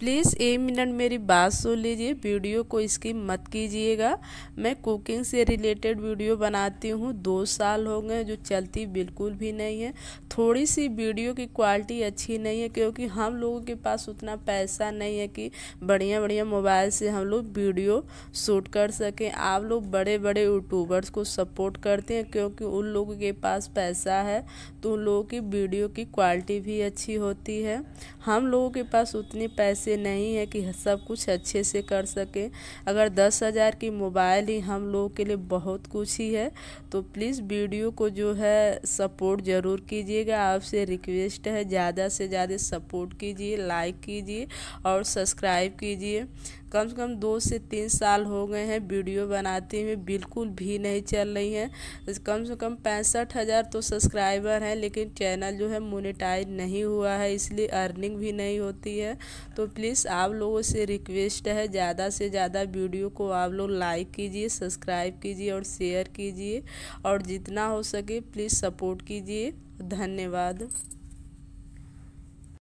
please एक minute मेरी बात सुन लीजिए वीडियो को इसकी मत कीजिएगा मैं कुकिंग से रिलेटेड वीडियो बनाती हूँ दो साल हो गए जो चलती बिल्कुल भी नहीं है थोड़ी सी वीडियो की क्वालिटी अच्छी नहीं है क्योंकि हम लोगों के पास उतना पैसा नहीं है कि बढ़िया बढ़िया मोबाइल से हम लोग वीडियो शूट कर सकें आप लोग बड़े बड़े यूट्यूबर्स को सपोर्ट करते हैं क्योंकि उन लोगों के पास पैसा है तो उन लोगों की वीडियो की क्वालिटी भी अच्छी होती है हम लोगों के पास उतनी पैसे ऐसे नहीं है कि सब कुछ अच्छे से कर सकें अगर दस हज़ार की मोबाइल ही हम लोगों के लिए बहुत कुछ ही है तो प्लीज़ वीडियो को जो है सपोर्ट ज़रूर कीजिएगा आपसे रिक्वेस्ट है ज़्यादा से ज़्यादा सपोर्ट कीजिए लाइक कीजिए और सब्सक्राइब कीजिए कम से कम दो से तीन साल हो गए हैं वीडियो बनाते हुए बिल्कुल भी नहीं चल रही हैं कम से कम पैंसठ हज़ार तो सब्सक्राइबर हैं लेकिन चैनल जो है मोनेटाइज नहीं हुआ है इसलिए अर्निंग भी नहीं होती है तो प्लीज़ आप लोगों से रिक्वेस्ट है ज़्यादा से ज़्यादा वीडियो को आप लोग लाइक कीजिए सब्सक्राइब कीजिए और शेयर कीजिए और जितना हो सके प्लीज़ सपोर्ट कीजिए धन्यवाद